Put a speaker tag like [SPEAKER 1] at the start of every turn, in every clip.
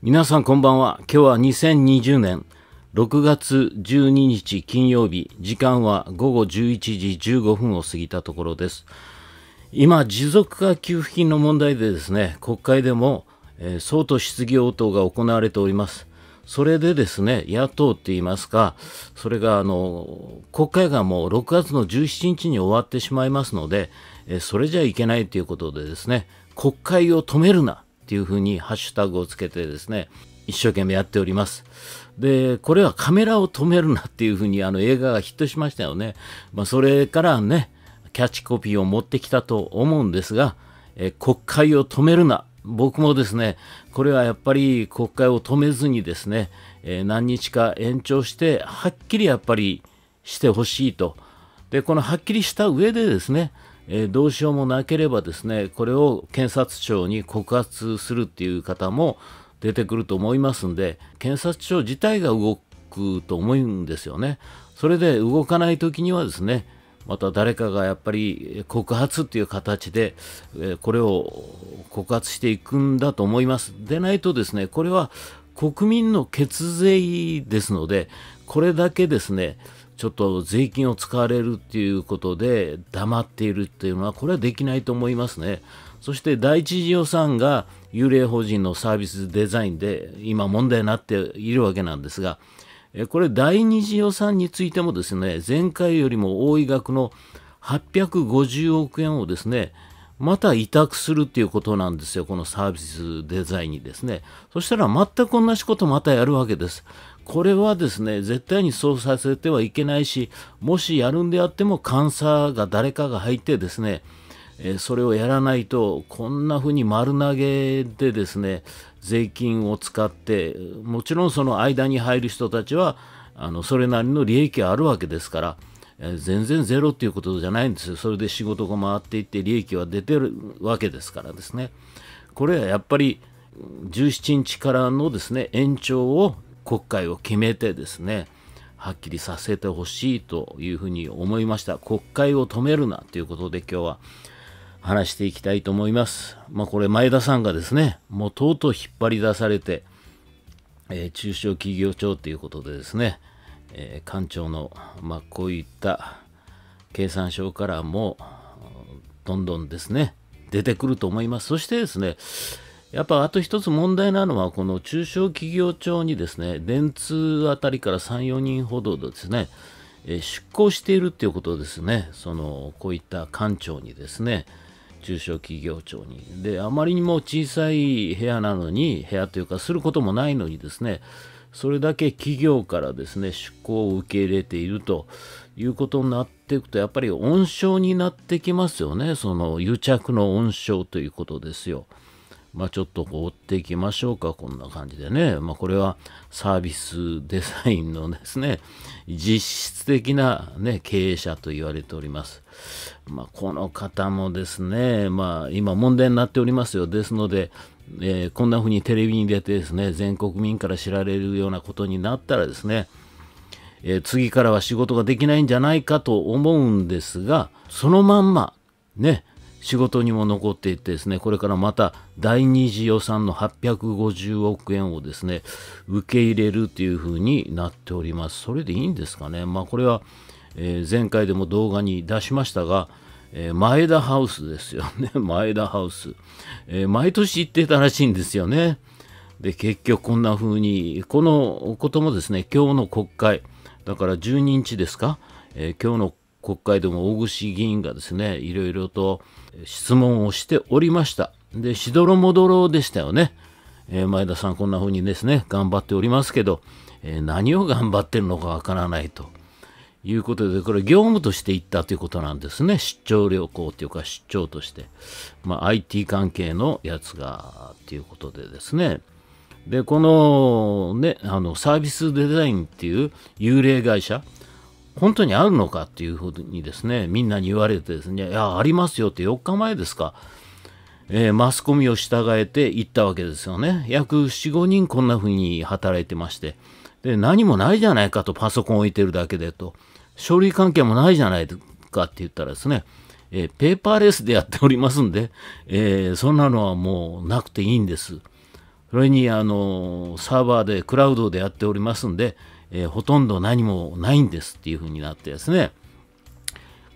[SPEAKER 1] 皆さんこんばんは。今日は2020年6月12日金曜日、時間は午後11時15分を過ぎたところです。今、持続化給付金の問題でですね、国会でも、えー、相当質疑応答が行われております。それでですね、野党って言いますか、それがあの、国会がもう6月の17日に終わってしまいますので、えそれじゃいけないということでですね、国会を止めるな。っていうふうにハッシュタグをつけてですね、一生懸命やっております。で、これはカメラを止めるなっていうふうにあの映画がヒットしましたよね。まあ、それからね、キャッチコピーを持ってきたと思うんですが、え国会を止めるな。僕もですね、これはやっぱり国会を止めずにですね、え何日か延長して、はっきりやっぱりしてほしいと。で、このはっきりした上でですね、えー、どうしようもなければですね、これを検察庁に告発するっていう方も出てくると思いますんで、検察庁自体が動くと思うんですよね。それで動かない時にはですね、また誰かがやっぱり告発っていう形で、えこれを告発していくんだと思います。でないとですね、これは国民の血税ですので、これだけですね、ちょっと税金を使われるっていうことで黙っているっていうのは、これはできないと思いますね。そして第一次予算が幽霊法人のサービスデザインで今問題になっているわけなんですが、これ第二次予算についてもですね、前回よりも多い額の850億円をですね、また委託するっていうことなんですよ、このサービスデザインにですね。そしたら全く同じことまたやるわけです。これはですね、絶対にそうさせてはいけないし、もしやるんであっても監査が誰かが入ってですね、えそれをやらないと、こんな風に丸投げでですね、税金を使って、もちろんその間に入る人たちは、あのそれなりの利益があるわけですから、え全然ゼロっていうことじゃないんですよ。それで仕事が回っていって利益は出てるわけですからですね。これはやっぱり17日からのですね、延長を国会を決めてですね、はっきりさせてほしいというふうに思いました。国会を止めるなということで今日は話していきたいと思います。まあこれ前田さんがですね、もうとうとう引っ張り出されて、えー、中小企業庁ということでですね、えー、官庁の、まあ、こういった経産省からもどんどんですね、出てくると思います。そしてですね、やっぱあと一つ問題なのは、この中小企業庁にですね、電通あたりから3、4人ほどですね、え出向しているっていうことですね、そのこういった官庁にですね、中小企業庁に。で、あまりにも小さい部屋なのに、部屋というか、することもないのにですね、それだけ企業からですね、出向を受け入れているということになっていくと、やっぱり温床になってきますよね、その癒着の温床ということですよ。まあ、ちょっとこう追っていきましょうか、こんな感じでね。まあ、これはサービスデザインのですね、実質的な、ね、経営者と言われております。まあ、この方もですね、まあ、今問題になっておりますよ。ですので、えー、こんな風にテレビに出てですね、全国民から知られるようなことになったらですね、えー、次からは仕事ができないんじゃないかと思うんですが、そのまんま、ね、仕事にも残っていてですね、これからまた第二次予算の850億円をですね、受け入れるというふうになっております。それでいいんですかね。まあこれは、えー、前回でも動画に出しましたが、えー、前田ハウスですよね。前田ハウス。えー、毎年行ってたらしいんですよね。で、結局こんな風に、このこともですね、今日の国会、だから12日ですか、えー、今日の国会でも大串議員がですね、いろいろと質問をしておりました。で、しどろもどろでしたよね。えー、前田さんこんな風にですね、頑張っておりますけど、えー、何を頑張ってるのかわからないと。いうことで、これ業務として行ったということなんですね。出張旅行というか出張として。まあ IT 関係のやつが、ということでですね。で、このね、あのサービスデザインっていう幽霊会社、本当にあるのかっていうふうにですね、みんなに言われてですね、いや、ありますよって4日前ですか、えー、マスコミを従えて行ったわけですよね。約4、5人こんなふうに働いてまして、で、何もないじゃないかと、パソコン置いてるだけでと、書類関係もないじゃないかって言ったらですね、えー、ペーパーレスでやっておりますんで、えー、そんなのはもうなくていいんです。それに、あの、サーバーで、クラウドでやっておりますんで、えー、ほとんど何もないんですっていうふうになってですね、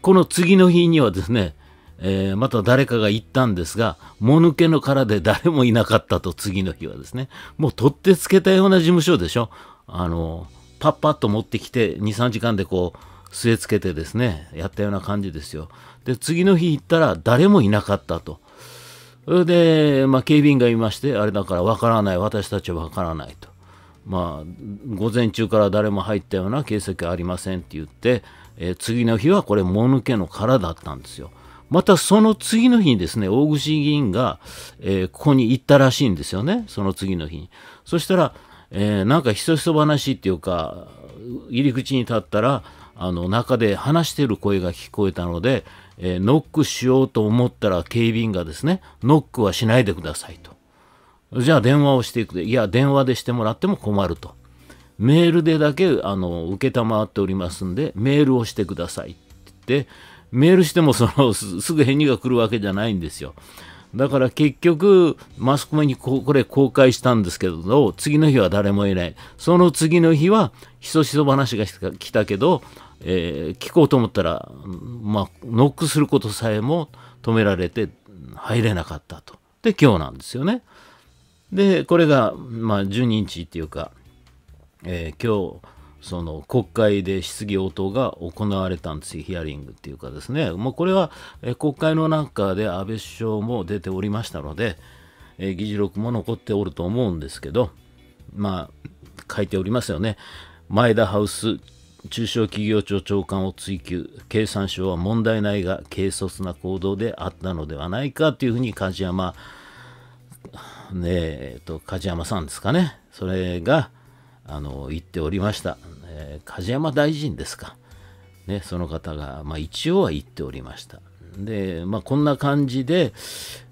[SPEAKER 1] この次の日にはですね、えー、また誰かが行ったんですが、もぬけの殻で誰もいなかったと次の日はですね、もう取ってつけたような事務所でしょ。あの、パッパッと持ってきて、2、3時間でこう、据え付けてですね、やったような感じですよ。で、次の日行ったら誰もいなかったと。それで、まあ、警備員がいまして、あれだからわからない、私たちはわからないと。まあ、午前中から誰も入ったような形跡ありませんって言って、えー、次の日はこれ、もぬけの殻だったんですよ。またその次の日にですね、大串議員が、えー、ここに行ったらしいんですよね、その次の日に。そしたら、えー、なんかひそひそ話っていうか、入り口に立ったら、あの中で話してる声が聞こえたので、えー、ノックしようと思ったら警備員がですね、ノックはしないでくださいと。じゃあ電話をしていくで、いや、電話でしてもらっても困ると。メールでだけ、あの、受っておりますんで、メールをしてくださいってって、メールしてもその、すぐ返事が来るわけじゃないんですよ。だから結局、マスコミにここれ公開したんですけど、次の日は誰もいない。その次の日は、ひそひそ話が来たけど、えー、聞こうと思ったら、まあ、ノックすることさえも止められて入れなかったと。で、今日なんですよね。で、これが、まあ、12日っていうか、えー、今日、その国会で質疑応答が行われたんですよ、ヒアリングっていうかですね、もうこれは、えー、国会の中で安倍首相も出ておりましたので、えー、議事録も残っておると思うんですけど、まあ、書いておりますよね。前田ハウス中小企業庁長官を追及、経産省は問題ないが軽率な行動であったのではないかというふうに梶山で、えっと、梶山さんですかね。それが、あの、言っておりました。えー、梶山大臣ですか。ね、その方が、まあ、一応は言っておりました。で、まあ、こんな感じで、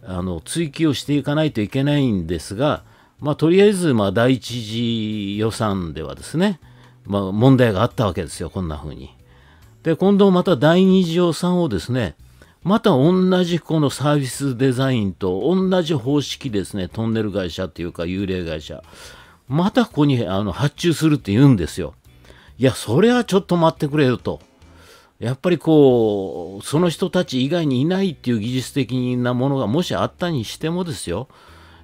[SPEAKER 1] あの、追及をしていかないといけないんですが、まあ、とりあえず、まあ、第一次予算ではですね、まあ、問題があったわけですよ、こんな風に。で、今度また第二次予算をですね、また同じこのサービスデザインと同じ方式ですね、トンネル会社というか幽霊会社。またここにあの発注するって言うんですよ。いや、それはちょっと待ってくれよと。やっぱりこう、その人たち以外にいないっていう技術的なものがもしあったにしてもですよ、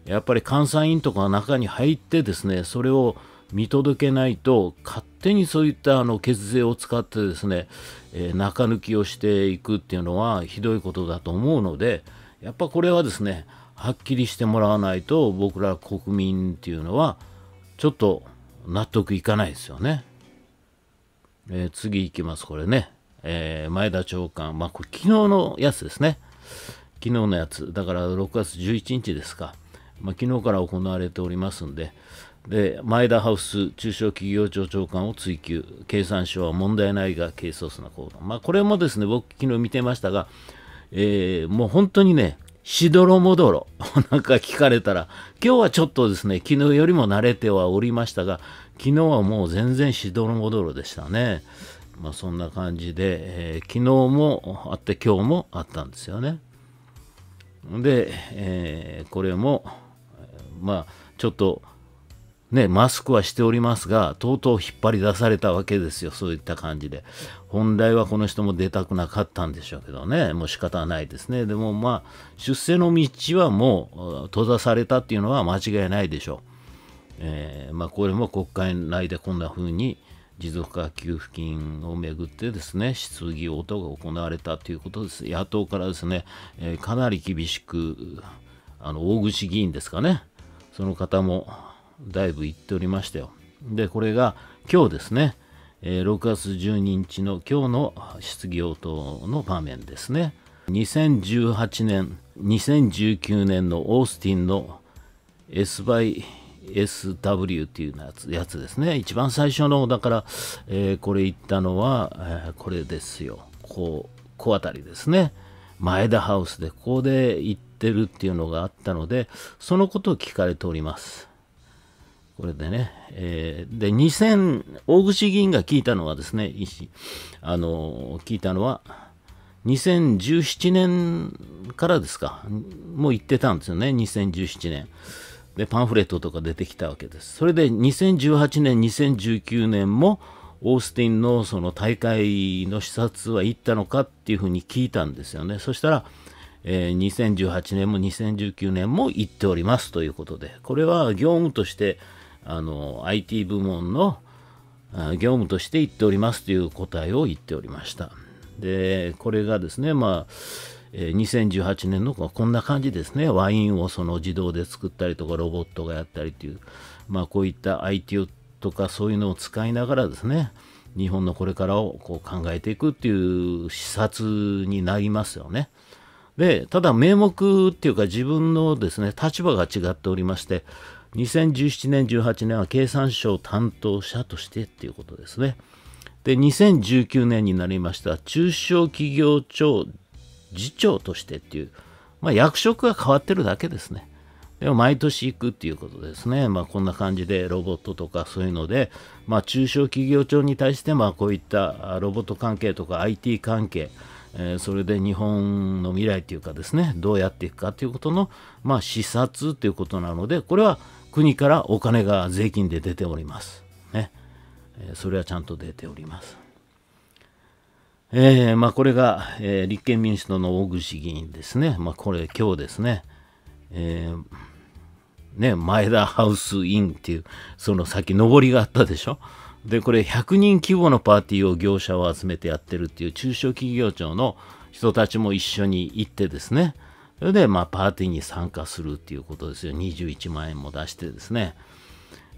[SPEAKER 1] やっぱり監査員とかが中に入ってですね、それを見届けないと勝手にそういったあの血税を使ってですね、えー、中抜きをしていくっていうのはひどいことだと思うのでやっぱこれはですねはっきりしてもらわないと僕ら国民っていうのはちょっと納得いかないですよね。えー、次いきますこれね、えー、前田長官、まあ、これ昨日のやつですね昨日のやつだから6月11日ですか、まあ、昨日から行われておりますんでで前田ハウス中小企業庁長官を追及経産省は問題ないが軽率な行動、まあ、これもですね僕昨日見てましたが、えー、もう本当にねしどろもどろ なんか聞かれたら今日はちょっとですね昨日よりも慣れてはおりましたが昨日はもう全然しどろもどろでしたね、まあ、そんな感じで、えー、昨日もあって今日もあったんですよねで、えー、これもまあちょっとね、マスクはしておりますが、とうとう引っ張り出されたわけですよ。そういった感じで。本来はこの人も出たくなかったんでしょうけどね。もう仕方ないですね。でもまあ、出世の道はもう閉ざされたっていうのは間違いないでしょう。えー、まあ、これも国会内でこんな風に持続化給付金をめぐってですね、質疑応答が行われたということです。野党からですね、えー、かなり厳しく、あの、大口議員ですかね。その方も、だいぶ言っておりましたよ。で、これが今日ですね、えー、6月12日の今日の質疑応答の場面ですね。2018年、2019年のオースティンの S by SW っていうやつやつですね。一番最初の、だから、えー、これ言ったのは、えー、これですよ。こう、こうあたりですね。前田ハウスでここで行ってるっていうのがあったので、そのことを聞かれております。これでね、えー、で2000大串議員が聞いたのはですねあの聞いたのは2017年からですかもう言ってたんですよね2017年でパンフレットとか出てきたわけですそれで2018年2019年もオースティンのその大会の視察は行ったのかっていうふうに聞いたんですよねそしたらえー、2018年も2019年も行っておりますということで、これは業務としてあの、IT 部門の業務として行っておりますという答えを言っておりました。で、これがですね、まあ、2018年のこんな感じですね。ワインをその自動で作ったりとか、ロボットがやったりという、まあこういった IT とかそういうのを使いながらですね、日本のこれからをこう考えていくっていう視察になりますよね。で、ただ名目っていうか自分のですね、立場が違っておりまして、2017年、18年は経産省担当者としてっていうことですね。で、2019年になりました、中小企業庁次長としてっていう、まあ、役職が変わってるだけですね。でも毎年行くっていうことですね。まあ、こんな感じでロボットとかそういうので、まあ、中小企業庁に対して、まあ、こういったロボット関係とか IT 関係、えー、それで日本の未来というかですね、どうやっていくかということの、まあ、視察ということなので、これは国からお金が税金で出ております。ね。えそれはちゃんと出ております。えー、まあ、これが、えー、立憲民主党の大串議員ですね。まあ、これ今日ですね。えー、ね、前田ハウスインっていう、その先上りがあったでしょ。で、これ100人規模のパーティーを業者を集めてやってるっていう中小企業庁の人たちも一緒に行ってですね、それで、まあ、パーティーに参加するっていうことですよ。21万円も出してですね。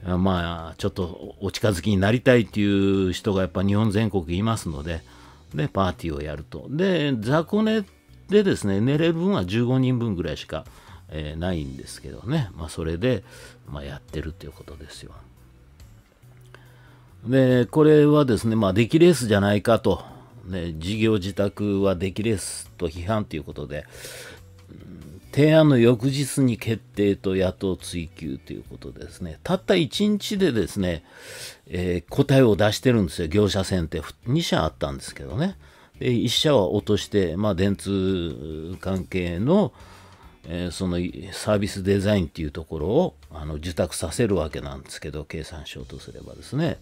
[SPEAKER 1] まあ、ちょっとお近づきになりたいっていう人がやっぱ日本全国いますので、で、パーティーをやると。で、雑魚寝でですね、寝れる分は15人分ぐらいしか、えー、ないんですけどね。まあ、それで、まあ、やってるっていうことですよ。で、これはですね、まあ、できレースじゃないかと。ね、事業自宅はできレースと批判ということで、提案の翌日に決定と野党追及ということですね。たった1日でですね、えー、答えを出してるんですよ。業者選定2社あったんですけどね。で1社は落として、まあ、電通関係の、えー、そのサービスデザインっていうところをあの受託させるわけなんですけど、経産省とすればですね。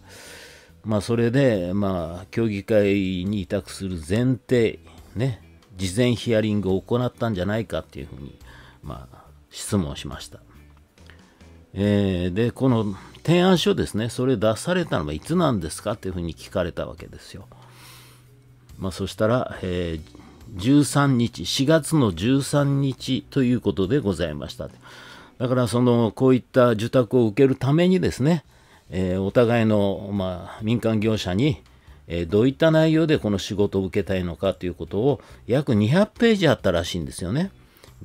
[SPEAKER 1] まあ、それで、まあ、協議会に委託する前提、ね、事前ヒアリングを行ったんじゃないかっていうふうにまあ、質問しました。えー、で、この提案書ですね、それ出されたのはいつなんですかっていうふうに聞かれたわけですよ。まあ、そしたら、えー、13日、4月の13日ということでございました。だから、その、こういった受託を受けるためにですね、えー、お互いの、まあ、民間業者に、えー、どういった内容でこの仕事を受けたいのかということを約200ページあったらしいんですよね。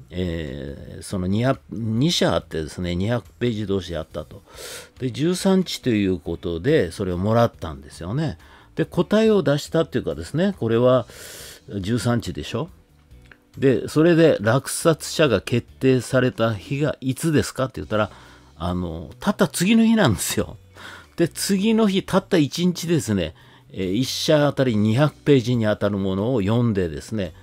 [SPEAKER 1] えー、その 2, 2社あってですね、200ページ同士あったと。で、13地ということで、それをもらったんですよね。で、答えを出したっていうかですね、これは13地でしょで、それで落札者が決定された日がいつですかって言ったら、あの、たった次の日なんですよ。で、次の日、たった1日ですね、えー、1社あたり200ページにあたるものを読んでですね、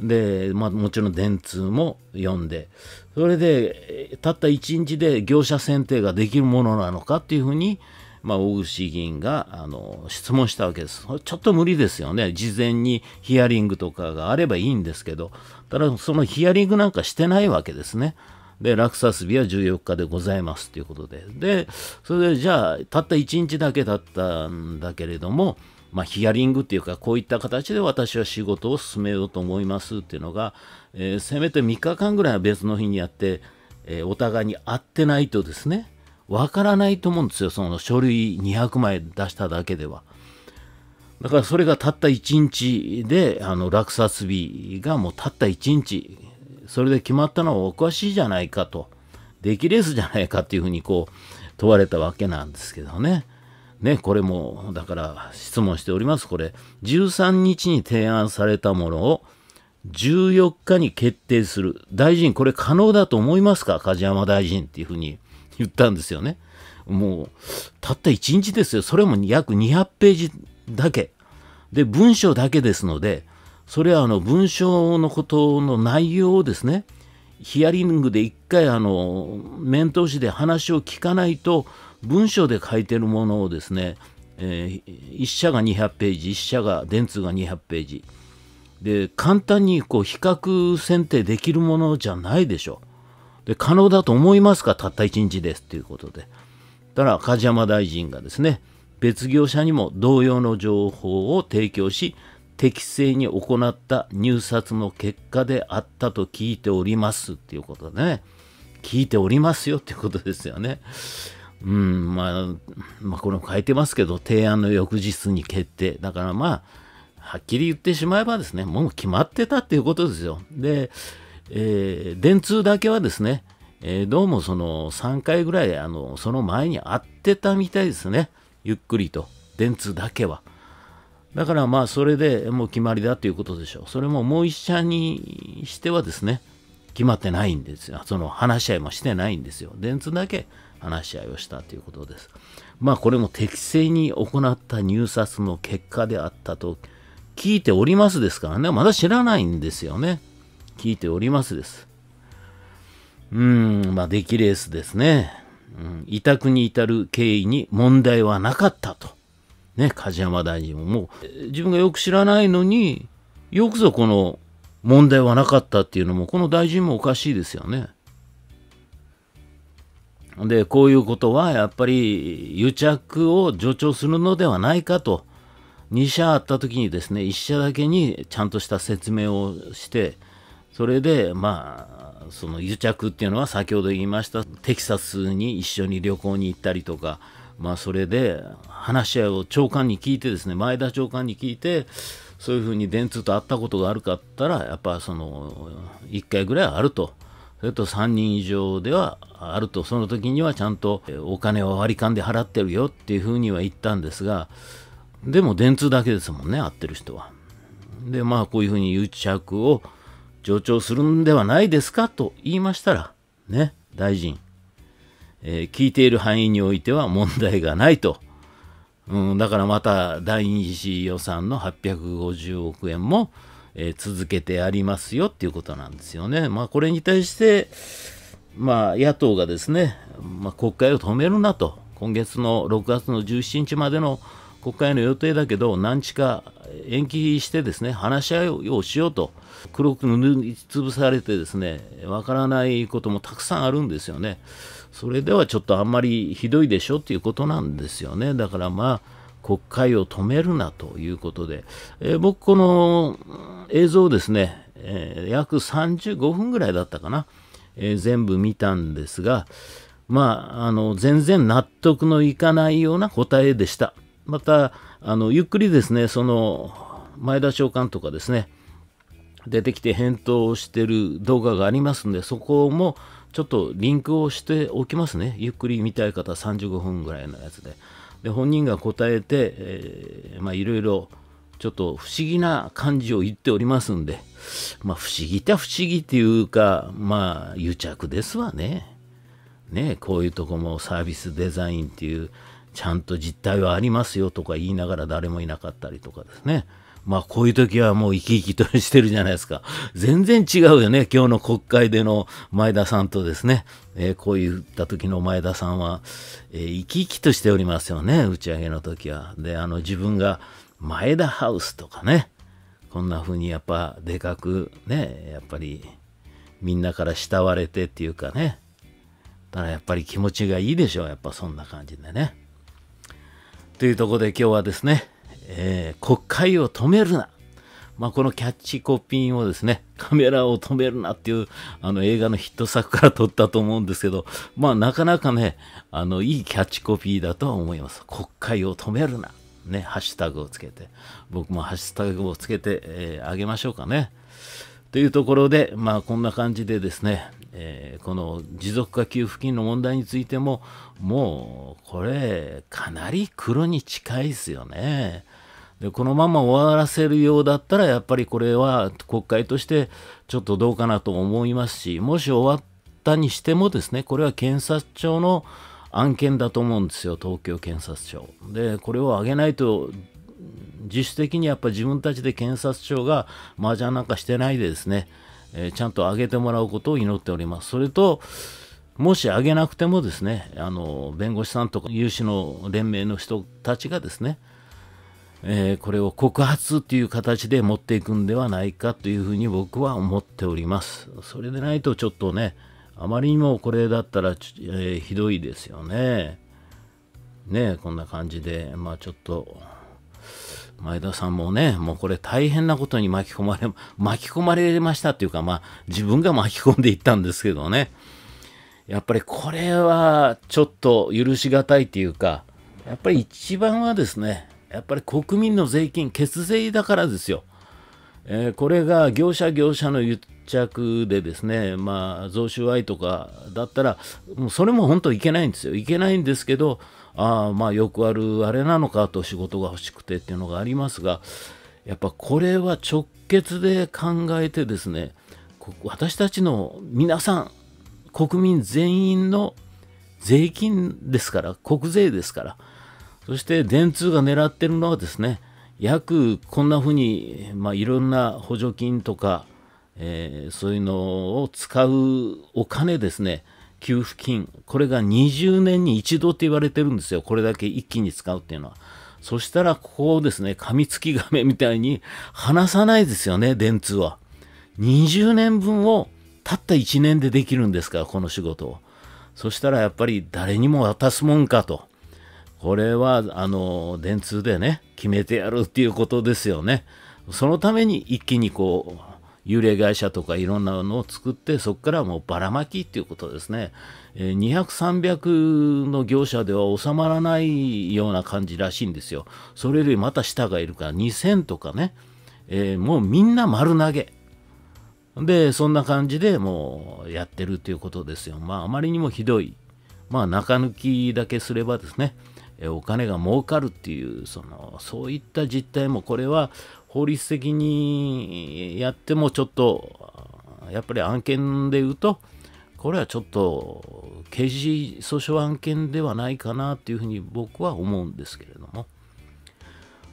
[SPEAKER 1] で、まあ、もちろん電通も読んで、それで、たった1日で業者選定ができるものなのかっていうふうに、まあ、大串議員があの質問したわけです。ちょっと無理ですよね。事前にヒアリングとかがあればいいんですけど、ただそのヒアリングなんかしてないわけですね。で、落札日は14日でございますということで。で、それでじゃあ、たった1日だけだったんだけれども、まあ、ヒアリングっていうか、こういった形で私は仕事を進めようと思いますっていうのが、えー、せめて3日間ぐらいは別の日にやって、えー、お互いに会ってないとですね、わからないと思うんですよ、その書類200枚出しただけでは。だからそれがたった1日で、あの落札日がもうたった1日、それで決まったのはおかしいじゃないかと、出来レースじゃないかっていうふうにこう問われたわけなんですけどね。ね、これも、だから質問しております。これ、13日に提案されたものを14日に決定する。大臣、これ可能だと思いますか梶山大臣っていうふうに言ったんですよね。もう、たった1日ですよ。それも約200ページだけ。で、文章だけですので、それはあの文章のことの内容をですね、ヒアリングで一回あの、面通しで話を聞かないと、文章で書いてるものをですね、えー、1社が200ページ1社が電通が200ページで簡単にこう比較選定できるものじゃないでしょで可能だと思いますかたった1日ですということでただ梶山大臣がですね別業者にも同様の情報を提供し適正に行った入札の結果であったと聞いておりますっていうことでね聞いておりますよっていうことですよね。うん、まあ、まあ、これも書いてますけど、提案の翌日に決定。だからまあ、はっきり言ってしまえばですね、もう決まってたっていうことですよ。で、えー、電通だけはですね、えー、どうもその3回ぐらい、あの、その前に会ってたみたいですね。ゆっくりと。電通だけは。だからまあ、それでもう決まりだということでしょう。それももう一社にしてはですね、決まってないんですよ。その話し合いもしてないんですよ。電通だけ話し合いをしたということです。まあこれも適正に行った入札の結果であったと聞いておりますですからね、まだ知らないんですよね。聞いておりますです。うん、まあできレースですね。うん、委託に至る経緯に問題はなかったと。ね、梶山大臣ももう自分がよく知らないのによくぞこの問題はなかったっていうのもこの大臣もおかしいですよね。で、こういうことはやっぱり癒着を助長するのではないかと、2社あった時にですね、1社だけにちゃんとした説明をして、それで、まあ、その癒着っていうのは先ほど言いました、テキサスに一緒に旅行に行ったりとか、まあ、それで話し合いを長官に聞いてですね、前田長官に聞いて、そういうふうに電通と会ったことがあるかったら、やっぱその、1回ぐらいあると。それと3人以上ではあると、その時にはちゃんとお金を割り勘で払ってるよっていうふうには言ったんですが、でも電通だけですもんね、会ってる人は。で、まあこういうふうに癒着を助長するんではないですかと言いましたら、ね、大臣、えー、聞いている範囲においては問題がないと。うん、だからまた第二次予算の850億円も、えー、続けてありますよっていうことなんですよね。まあ、これに対して、まあ、野党がですね、まあ、国会を止めるなと、今月の6月の17日までの国会の予定だけど、何日か延期してですね、話し合いをしようと、黒く塗りつぶされてですね、わからないこともたくさんあるんですよね。それではちょっとあんまりひどいでしょっていうことなんですよね。だからまあ、国会を止めるなということで、えー、僕、この映像ですね、えー、約35分ぐらいだったかな、えー、全部見たんですが、まあ、あの、全然納得のいかないような答えでした。また、あの、ゆっくりですね、その、前田長官とかですね、出てきて返答をしてる動画がありますんで、そこもちょっとリンクをしておきますね。ゆっくり見たい方、35分ぐらいのやつで。で本人が答えて、えー、まあいろいろちょっと不思議な感じを言っておりますんで、まあ不思議た不思議っていうか、まあ癒着ですわね。ねこういうとこもサービスデザインっていう、ちゃんと実態はありますよとか言いながら誰もいなかったりとかですね。まあこういう時はもう生き生きとしてるじゃないですか。全然違うよね。今日の国会での前田さんとですね、えー、こういった時の前田さんは、えー、生き生きとしておりますよね。打ち上げの時は。で、あの自分が前田ハウスとかね、こんな風にやっぱでかくね、やっぱりみんなから慕われてっていうかね。ただやっぱり気持ちがいいでしょう。やっぱそんな感じでね。というとこで今日はですね、えー、国会を止めるな。まあ、このキャッチコピーをですね、カメラを止めるなっていう、あの映画のヒット作から撮ったと思うんですけど、まあ、なかなかね、あの、いいキャッチコピーだとは思います。国会を止めるな。ね、ハッシュタグをつけて、僕もハッシュタグをつけて、えー、あげましょうかね。というところで、まあ、こんな感じでですね、えー、この持続化給付金の問題についても、もう、これ、かなり黒に近いですよね。でこのまま終わらせるようだったらやっぱりこれは国会としてちょっとどうかなと思いますしもし終わったにしてもですねこれは検察庁の案件だと思うんですよ東京検察庁でこれを上げないと自主的にやっぱ自分たちで検察庁が麻雀なんかしてないでですね、えー、ちゃんと上げてもらうことを祈っておりますそれともし上げなくてもですねあの弁護士さんとか有志の連盟の人たちがですねえー、これを告発という形で持っていくんではないかというふうに僕は思っております。それでないとちょっとね、あまりにもこれだったら、えー、ひどいですよね。ねこんな感じで、まあちょっと、前田さんもね、もうこれ大変なことに巻き込まれ、巻き込まれましたっていうか、まあ自分が巻き込んでいったんですけどね。やっぱりこれはちょっと許し難いっていうか、やっぱり一番はですね、やっぱり国民の税金、血税だからですよ。えー、これが業者業者の癒着でですね、まあ、贈収賄とかだったら、もうそれも本当いけないんですよ。いけないんですけど、あまあ、よくあるあれなのかと仕事が欲しくてっていうのがありますが、やっぱこれは直結で考えてですね、私たちの皆さん、国民全員の税金ですから、国税ですから、そして電通が狙ってるのはですね、約こんなふうに、まあ、いろんな補助金とか、えー、そういうのを使うお金ですね、給付金、これが20年に一度って言われてるんですよ、これだけ一気に使うっていうのは。そしたら、ここをですね、噛みつき亀みたいに離さないですよね、電通は。20年分をたった1年でできるんですから、この仕事を。そしたらやっぱり誰にも渡すもんかと。これは、あの、電通でね、決めてやるっていうことですよね。そのために一気にこう、幽霊会社とかいろんなのを作って、そこからもうばらまきっていうことですね。200、300の業者では収まらないような感じらしいんですよ。それよりまた下がいるから、2000とかね、えー、もうみんな丸投げ。で、そんな感じでもうやってるっていうことですよ。まあ、あまりにもひどい。まあ、中抜きだけすればですね、お金が儲かるっていうそのそういった実態もこれは法律的にやってもちょっとやっぱり案件で言うとこれはちょっと刑事訴訟案件ではないかなっていうふうに僕は思うんですけれども。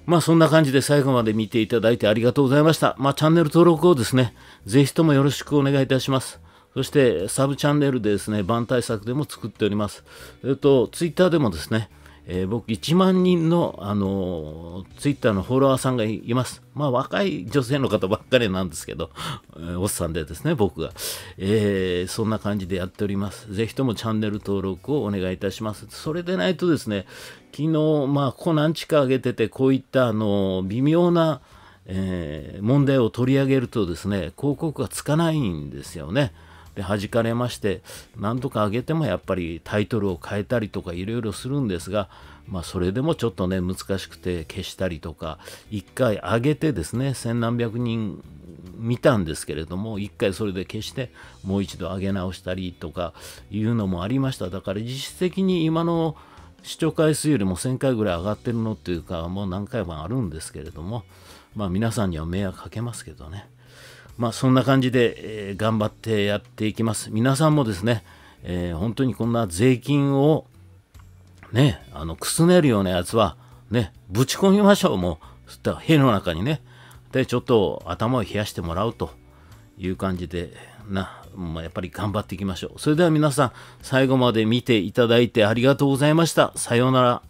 [SPEAKER 1] まあそんな感じで最後まで見ていただいてありがとうございました。まあチャンネル登録をですね、ぜひともよろしくお願いいたします。そしてサブチャンネルでですね、番対策でも作っております。えっと、ツイッターでもですね、えー、僕1万人の、あのー、ツイッターのフォロワーさんがいます。まあ若い女性の方ばっかりなんですけど、えおっさんでですね、僕が、えー。そんな感じでやっております。ぜひともチャンネル登録をお願いいたします。それでないとですね、昨日、まあここ何日か上げてて、こういったあの微妙な、えー、問題を取り上げるとですね、広告がつかないんですよね。で弾かれまして何とか上げてもやっぱりタイトルを変えたりとかいろいろするんですが、まあ、それでもちょっとね難しくて消したりとか1回上げてですね千何百人見たんですけれども1回それで消してもう一度上げ直したりとかいうのもありましただから実質的に今の視聴回数よりも1000回ぐらい上がってるのっていうかもう何回もあるんですけれどもまあ皆さんには迷惑かけますけどね。まあ、そんな感じで、えー、頑張ってやっていきます。皆さんもですね、えー、本当にこんな税金をね、あの、くすねるようなやつは、ね、ぶち込みましょう、もう。そしたら、塀の中にね。で、ちょっと頭を冷やしてもらうという感じで、な、まあ、やっぱり頑張っていきましょう。それでは皆さん、最後まで見ていただいてありがとうございました。さようなら。